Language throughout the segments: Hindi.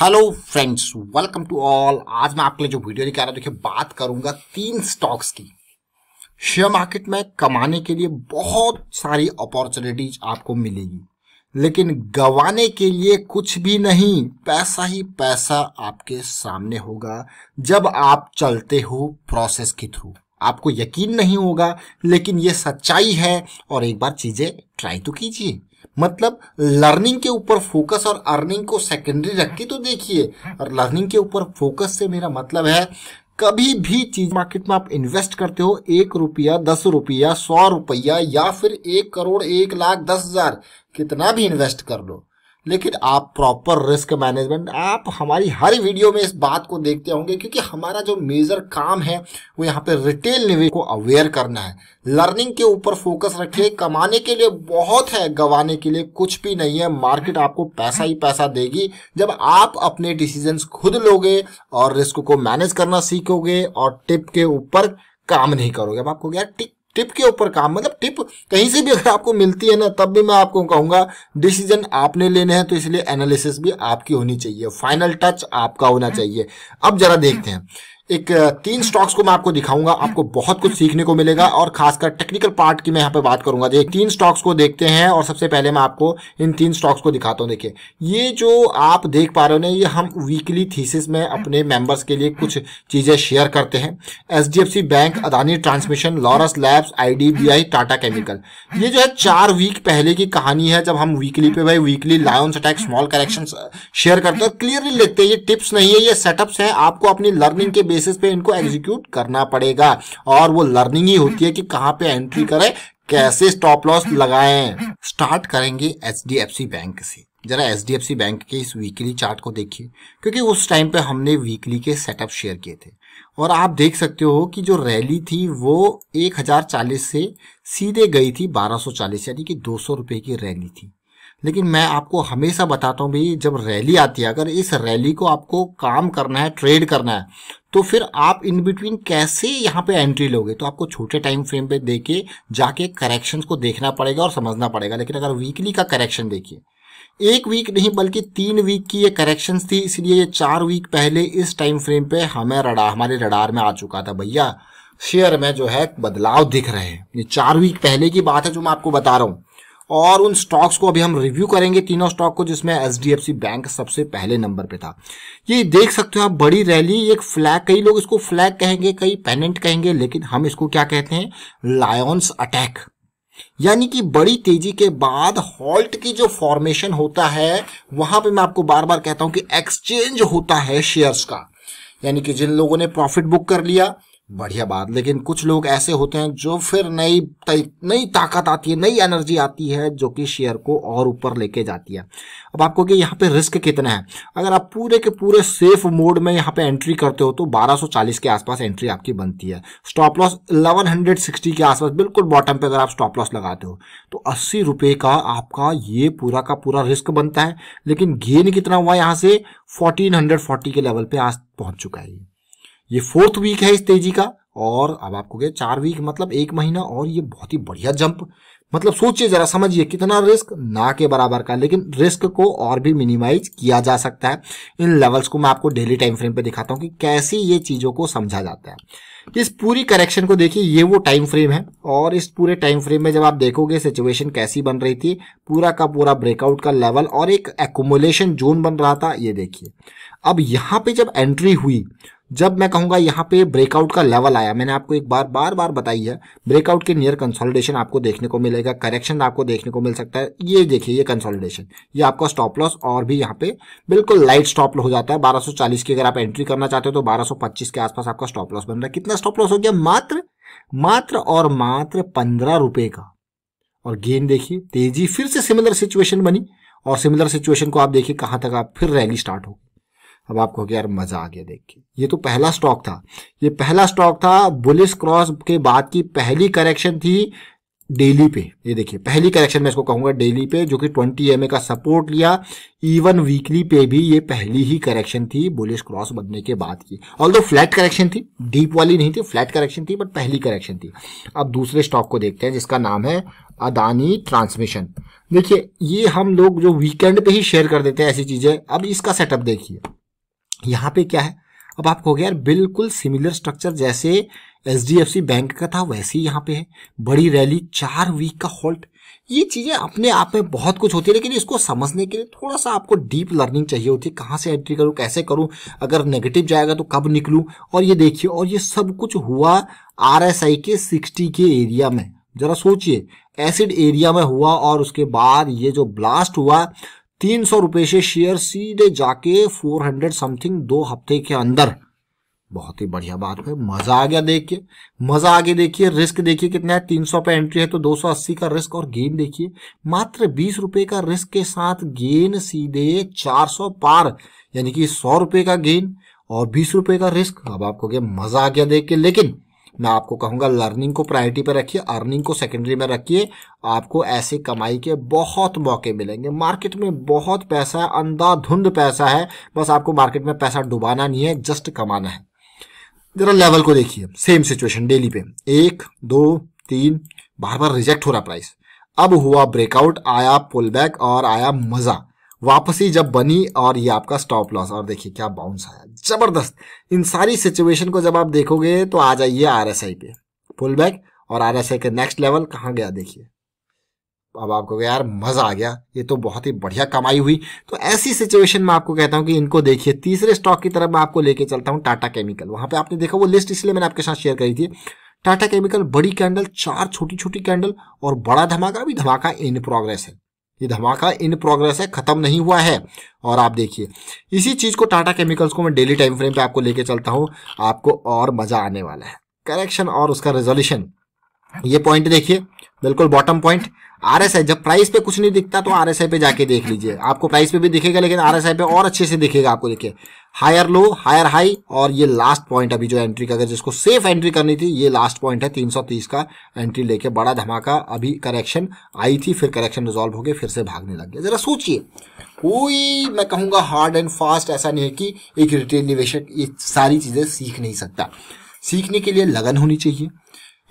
Hello friends welcome to all आज मैं आपके लिए जो वीडियो दिखा रहा हूँ देखिए बात करूंगा तीन स्टॉक्स की शेयर मार्केट में कमाने के लिए बहुत सारी अपॉर्चुनिटीज आपको मिलेगी लेकिन गंवाने के लिए कुछ भी नहीं पैसा ही पैसा आपके सामने होगा जब आप चलते हो प्रोसेस के थ्रू आपको यकीन नहीं होगा लेकिन ये सच्चाई है और एक बार चीज़ें ट्राई तो कीजिए मतलब लर्निंग के ऊपर फोकस और अर्निंग को सेकेंडरी रख के तो देखिए और लर्निंग के ऊपर फोकस से मेरा मतलब है कभी भी चीज मार्केट में आप इन्वेस्ट करते हो एक रुपया दस रुपया सौ रुपया या फिर एक करोड़ एक लाख दस हजार कितना भी इन्वेस्ट कर लो लेकिन आप प्रॉपर रिस्क मैनेजमेंट आप हमारी हर वीडियो में इस बात को देखते होंगे क्योंकि हमारा जो मेजर काम है वो यहाँ पे रिटेल निवेश को अवेयर करना है लर्निंग के ऊपर फोकस रखिए कमाने के लिए बहुत है गंवाने के लिए कुछ भी नहीं है मार्केट आपको पैसा ही पैसा देगी जब आप अपने डिसीजन खुद लोगे और रिस्क को मैनेज करना सीखोगे और टिप के ऊपर काम नहीं करोगे अब आपको गया टिक टिप के ऊपर काम मतलब टिप कहीं से भी अगर आपको मिलती है ना तब भी मैं आपको कहूँगा डिसीजन आपने लेने हैं तो इसलिए एनालिसिस भी आपकी होनी चाहिए फाइनल टच आपका होना हम्म। चाहिए अब जरा देखते हैं एक तीन स्टॉक्स को मैं आपको दिखाऊंगा आपको बहुत कुछ सीखने को मिलेगा और खासकर टेक्निकल पार्ट की मैं यहाँ पे बात करूंगा देखिए तीन स्टॉक्स को देखते हैं और सबसे पहले मैं आपको इन तीन स्टॉक्स को दिखाता हूँ देखिए ये जो आप देख पा रहे हो ना ये हम वीकली थीसिस में अपने मेंबर्स के लिए कुछ चीज़ें शेयर करते हैं H bank Adani transmission Laurus labs आई टाटा केमिकल ये जो है चार वीक पहले की कहानी है जब हम वीकली पे भाई weekly lions attack small correction share करते हैं क्लियरली लेते हैं ये टिप्स नहीं है ये सेटअप्स हैं आपको अपनी लर्निंग के बेस बेसिस पे इनको एग्जीक्यूट करना पड़ेगा और वो लर्निंग ही होती है कि कहाँ पे एंट्री करें कैसे स्टॉप लॉस लगाएं स्टार्ट करेंगे एच बैंक से जरा एच बैंक के इस वीकली चार्ट को देखिए क्योंकि उस टाइम पे हमने वीकली के सेटअप शेयर किए थे और आप देख सकते हो कि जो रैली थी वो 1040 से सीधे गई थी 1240 यानी कि दो सौ की रैली थी लेकिन मैं आपको हमेशा बताता हूँ भाई जब रैली आती है अगर इस रैली को आपको काम करना है ट्रेड करना है तो फिर आप इन बिटवीन कैसे यहाँ पे एंट्री लोगे तो आपको छोटे टाइम फ्रेम पे देके जाके करेक्शंस को देखना पड़ेगा और समझना पड़ेगा लेकिन अगर वीकली का करेक्शन देखिए एक वीक नहीं बल्कि तीन वीक की ये करेक्शंस थी इसलिए ये चार वीक पहले इस टाइम फ्रेम पे हमें रडार हमारे रडार में आ चुका था भैया शेयर में जो है बदलाव दिख रहे हैं ये चार वीक पहले की बात है जो मैं आपको बता रहा हूँ और उन स्टॉक्स को अभी हम रिव्यू करेंगे तीनों स्टॉक को जिसमें एच बैंक सबसे पहले नंबर पे था ये देख सकते हो आप बड़ी रैली एक फ्लैग कई लोग इसको फ्लैग कहेंगे कई पेनेंट कहेंगे लेकिन हम इसको क्या कहते हैं लायंस अटैक यानी कि बड़ी तेजी के बाद हॉल्ट की जो फॉर्मेशन होता है वहां पर मैं आपको बार बार कहता हूं कि एक्सचेंज होता है शेयर्स का यानी कि जिन लोगों ने प्रॉफिट बुक कर लिया बढ़िया बात लेकिन कुछ लोग ऐसे होते हैं जो फिर नई नई ताकत आती है नई एनर्जी आती है जो कि शेयर को और ऊपर लेके जाती है अब आपको कि यहाँ पे रिस्क कितना है अगर आप पूरे के पूरे सेफ मोड में यहाँ पे एंट्री करते हो तो 1240 के आसपास एंट्री आपकी बनती है स्टॉप लॉस 1160 के आसपास बिल्कुल बॉटम पे अगर आप स्टॉप लॉस लगाते हो तो अस्सी रुपये का आपका ये पूरा का पूरा रिस्क बनता है लेकिन गेन कितना हुआ यहाँ से फोर्टीन के लेवल पर आज पहुँच चुका है ये फोर्थ वीक है इस तेजी का और अब आपको क्या चार वीक मतलब एक महीना और ये बहुत ही बढ़िया जंप मतलब सोचिए जरा समझिए कितना रिस्क ना के बराबर का लेकिन रिस्क को और भी मिनिमाइज किया जा सकता है इन लेवल्स को मैं आपको डेली टाइम फ्रेम पे दिखाता हूँ कि कैसे ये चीज़ों को समझा जाता है इस पूरी करेक्शन को देखिए ये वो टाइम फ्रेम है और इस पूरे टाइम फ्रेम में जब आप देखोगे सिचुएशन कैसी बन रही थी पूरा का पूरा ब्रेकआउट का लेवल और एक एकोमोलेशन जोन बन रहा था ये देखिए अब यहाँ पे जब एंट्री हुई जब मैं कहूंगा यहाँ पे ब्रेकआउट का लेवल आया मैंने आपको एक बार बार बार बताई है ब्रेकआउट के नियर कंसोलिडेशन आपको देखने को मिलेगा करेक्शन आपको देखने को मिल सकता है ये देखिए ये कंसोलिडेशन ये आपका स्टॉप लॉस और भी यहाँ पे बिल्कुल लाइट स्टॉप हो जाता है 1240 की अगर आप एंट्री करना चाहते हो तो बारह के आसपास आपका स्टॉप लॉस बन रहा है कितना स्टॉप लॉस हो गया मात्र मात्र और मात्र पंद्रह रुपये का और गेन देखिए तेजी फिर से सिमिलर सिचुएशन बनी और सिमिलर सिचुएशन को आप देखिए कहाँ तक आप फिर रैली स्टार्ट होगी अब आपको यार मजा आ गया देख के ये तो पहला स्टॉक था ये पहला स्टॉक था बुलिस क्रॉस के बाद की पहली करेक्शन थी डेली पे ये देखिए पहली करेक्शन मैं इसको कहूंगा डेली पे जो कि 20 एम का सपोर्ट लिया इवन वीकली पे भी ये पहली ही करेक्शन थी बुलिश क्रॉस बनने के बाद की ऑल दो फ्लैट करेक्शन थी डीप वाली नहीं थी फ्लैट करेक्शन थी बट पहली करेक्शन थी अब दूसरे स्टॉक को देखते हैं जिसका नाम है अदानी ट्रांसमिशन देखिए ये हम लोग जो वीकेंड पे ही शेयर कर देते हैं ऐसी चीजें अब इसका सेटअप देखिए यहाँ पे क्या है अब आप कहोगे यार बिल्कुल सिमिलर स्ट्रक्चर जैसे एच बैंक का था वैसे ही यहाँ पे है बड़ी रैली चार वीक का हॉल्ट ये चीज़ें अपने आप में बहुत कुछ होती है लेकिन इसको समझने के लिए थोड़ा सा आपको डीप लर्निंग चाहिए होती है कहाँ से एंट्री करूँ कैसे करूँ अगर नेगेटिव जाएगा तो कब निकलूँ और ये देखिए और ये सब कुछ हुआ आर के सिक्सटी के एरिया में ज़रा सोचिए एसिड एरिया में हुआ और उसके बाद ये जो ब्लास्ट हुआ तीन सौ रुपये से शेयर सीधे जाके फोर हंड्रेड समथिंग दो हफ्ते के अंदर बहुत ही बढ़िया बात है मजा आ गया देखिए मजा आगे देखिए रिस्क देखिए कितना है तीन सौ पे एंट्री है तो दो सौ अस्सी का रिस्क और गेन देखिए मात्र बीस रुपए का रिस्क के साथ गेन सीधे चार सौ पार यानी कि सौ रुपए का गेन और बीस रुपए का रिस्क अब आपको क्या मजा आ गया देख के लेकिन मैं आपको कहूंगा लर्निंग को प्रायोरिटी पर रखिए अर्निंग को सेकेंडरी में रखिए आपको ऐसे कमाई के बहुत मौके मिलेंगे मार्केट में बहुत पैसा है अंधाधुंध पैसा है बस आपको मार्केट में पैसा डुबाना नहीं है जस्ट कमाना है जरा लेवल को देखिए सेम सिचुएशन डेली पे एक दो तीन बार बार रिजेक्ट हो रहा प्राइस अब हुआ ब्रेकआउट आया पुल बैक और आया मज़ा वापसी जब बनी और ये आपका स्टॉप लॉस और देखिए क्या बाउंस आया जबरदस्त इन सारी सिचुएशन को जब आप देखोगे तो आ जाइए आरएसआई पे पुल बैक और आरएसआई के नेक्स्ट लेवल कहाँ गया देखिए अब आपको यार मजा आ गया ये तो बहुत ही बढ़िया कमाई हुई तो ऐसी सिचुएशन में आपको कहता हूं कि इनको देखिए तीसरे स्टॉक की तरफ मैं आपको लेके चलता हूं टाटा केमिकल वहां पे आपने देखा वो लिस्ट इसलिए मैंने आपके साथ शेयर करी थी टाटा केमिकल बड़ी कैंडल चार छोटी छोटी कैंडल और बड़ा धमाका भी धमाका इन प्रोग्रेस है ये धमाका इन प्रोग्रेस है ख़त्म नहीं हुआ है और आप देखिए इसी चीज़ को टाटा केमिकल्स को मैं डेली टाइम फ्रेम पे आपको लेके चलता हूं आपको और मज़ा आने वाला है करेक्शन और उसका रेजोल्यूशन ये पॉइंट देखिए बिल्कुल bottom point R S I जब प्राइस पे कुछ नहीं दिखता तो आर एस आई पे जाके देख लीजिए आपको प्राइस पे भी दिखेगा लेकिन आर एस आई पे और अच्छे से दिखेगा आपको देखिए हायर लो हायर हाई और ये लास्ट पॉइंट अभी जो एंट्री का अगर जिसको सेफ एंट्री करनी थी ये लास्ट पॉइंट है 330 का एंट्री लेके बड़ा धमाका अभी करेक्शन आई थी फिर करेक्शन रिजॉल्व हो गया फिर से भागने लग गया जरा सोचिए कोई मैं कहूँगा हार्ड एंड फास्ट ऐसा नहीं है कि एक रिटेल निवेशक ये सारी चीज़ें सीख नहीं सकता सीखने के लिए लगन होनी चाहिए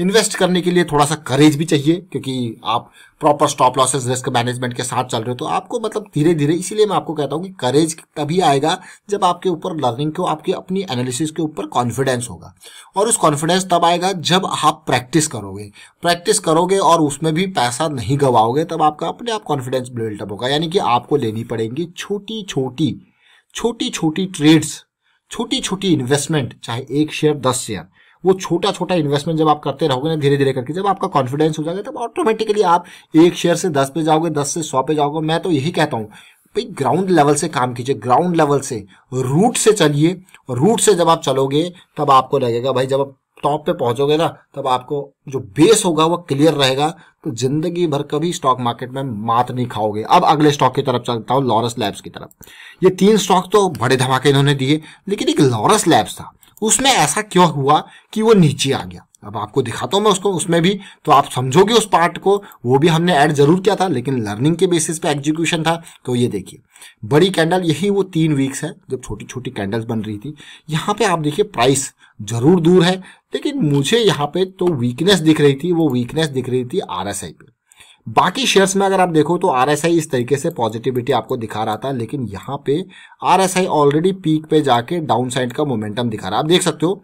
इन्वेस्ट करने के लिए थोड़ा सा करेज भी चाहिए क्योंकि आप proper stop losses risk management के साथ चल रहे हो तो आपको मतलब धीरे धीरे इसीलिए मैं आपको कहता हूँ कि करेज तभी आएगा जब आपके ऊपर लर्निंग को आपकी अपनी एनालिसिस के ऊपर कॉन्फिडेंस होगा और उस कॉन्फिडेंस तब आएगा जब आप प्रैक्टिस करोगे प्रैक्टिस करोगे और उसमें भी पैसा नहीं गवाओगे तब आपका अपने आप कॉन्फिडेंस बिल्डअप होगा यानी कि आपको लेनी पड़ेगी छोटी छोटी छोटी छोटी ट्रेड्स छोटी छोटी इन्वेस्टमेंट चाहे एक शेयर दस शेयर वो छोटा छोटा इन्वेस्टमेंट जब आप करते रहोगे ना धीरे धीरे करके जब आपका कॉन्फिडेंस हो जाएगा तब ऑटोमेटिकली आप एक शेयर से दस पे जाओगे दस से सौ पे जाओगे मैं तो यही कहता हूँ भाई ग्राउंड लेवल से काम कीजिए ग्राउंड लेवल से रूट से चलिए रूट से जब आप चलोगे तब आपको लगेगा भाई जब आप टॉप पे पहुंचोगे ना तब आपको जो बेस होगा वो क्लियर रहेगा तो जिंदगी भर कभी स्टॉक मार्केट में मात नहीं खाओगे अब अगले स्टॉक की तरफ चलता हूँ लॉरस लैब्स की तरफ ये तीन स्टॉक तो बड़े धमाके इन्होंने दिए लेकिन एक लॉरस लैब्स था उसमें ऐसा क्यों हुआ कि वो नीचे आ गया अब आपको दिखाता हूँ मैं उसको उसमें भी तो आप समझोगे उस पार्ट को वो भी हमने ऐड जरूर किया था लेकिन लर्निंग के बेसिस पे एग्जीक्यूशन था तो ये देखिए बड़ी कैंडल यही वो तीन वीक्स है जब छोटी छोटी कैंडल्स बन रही थी यहाँ पे आप देखिए प्राइस जरूर दूर है लेकिन मुझे यहाँ पे तो वीकनेस दिख रही थी वो वीकनेस दिख रही थी आर पे बाकी शेयर्स में अगर आप देखो तो आर इस तरीके से पॉजिटिविटी आपको दिखा रहा था लेकिन यहाँ पे आर ऑलरेडी पीक पे जाके डाउन साइड का मोमेंटम दिखा रहा है आप देख सकते हो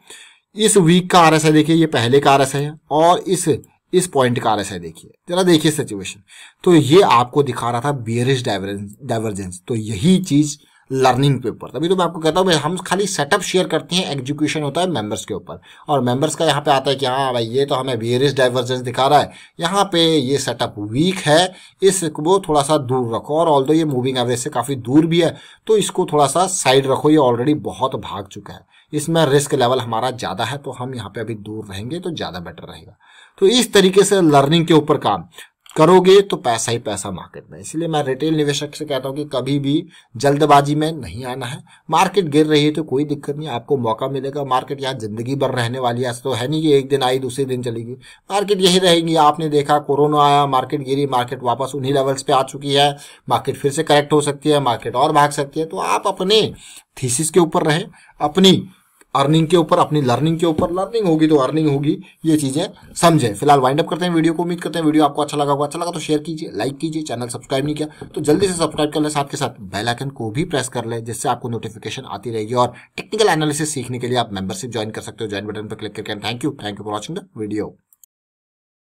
इस वीक का आर देखिए ये पहले का आर है और इस इस पॉइंट का आर देखिए जरा देखिए सिचुएशन तो ये आपको दिखा रहा था बियरिश डाइवर्जेंस तो यही चीज़ लर्निंग के ऊपर तभी तो मैं आपको कहता हूँ हम खाली सेटअप शेयर करते हैं एग्जीक्यूशन होता है मेंबर्स के ऊपर और मेंबर्स का यहाँ पे आता है कि हाँ भाई ये तो हमें वेरियस डाइवर्जेंस दिखा रहा है यहाँ पे ये सेटअप वीक है इसको थोड़ा सा दूर रखो और ऑल ये मूविंग एवरेज से काफ़ी दूर भी है तो इसको थोड़ा सा साइड रखो ये ऑलरेडी बहुत भाग चुका है इसमें रिस्क लेवल हमारा ज़्यादा है तो हम यहाँ पे अभी दूर रहेंगे तो ज़्यादा बेटर रहेगा तो इस तरीके से लर्निंग के ऊपर काम करोगे तो पैसा ही पैसा मार्केट में इसलिए मैं रिटेल निवेशक से कहता हूँ कि कभी भी जल्दबाजी में नहीं आना है मार्केट गिर रही है तो कोई दिक्कत नहीं आपको मौका मिलेगा मार्केट यहाँ जिंदगी भर रहने वाली है तो है नहीं कि एक दिन आई दूसरे दिन चलेगी मार्केट यही रहेगी आपने देखा कोरोना आया मार्केट गिरी मार्केट वापस उन्हीं लेवल्स पे आ चुकी है मार्केट फिर से करेक्ट हो सकती है मार्केट और भाग सकती है तो आप अपने थीसिस के ऊपर रहें अपनी अर्निंग के ऊपर अपनी लर्निंग के ऊपर लर्निंग होगी तो अर्निंग होगी ये चीज़ें समझे फिलहाल वाइंड अप करते हैं वीडियो को उम्मीद करते हैं वीडियो आपको अच्छा लगा होगा अच्छा लगा तो शेयर कीजिए लाइक कीजिए चैनल सब्सक्राइब नहीं किया तो जल्दी से सब्सक्राइब कर ले साथ के साथ बेल आइकन को भी प्रेस कर ले जिससे आपको नोटिफिकेशन आती रहेगी और टेक्निकल एनालिसिस सीखने के लिए आप मेंबरशिप ज्वाइन कर सकते हो ज्वाइन बटन पर क्लिक करके thank you thank you for watching the video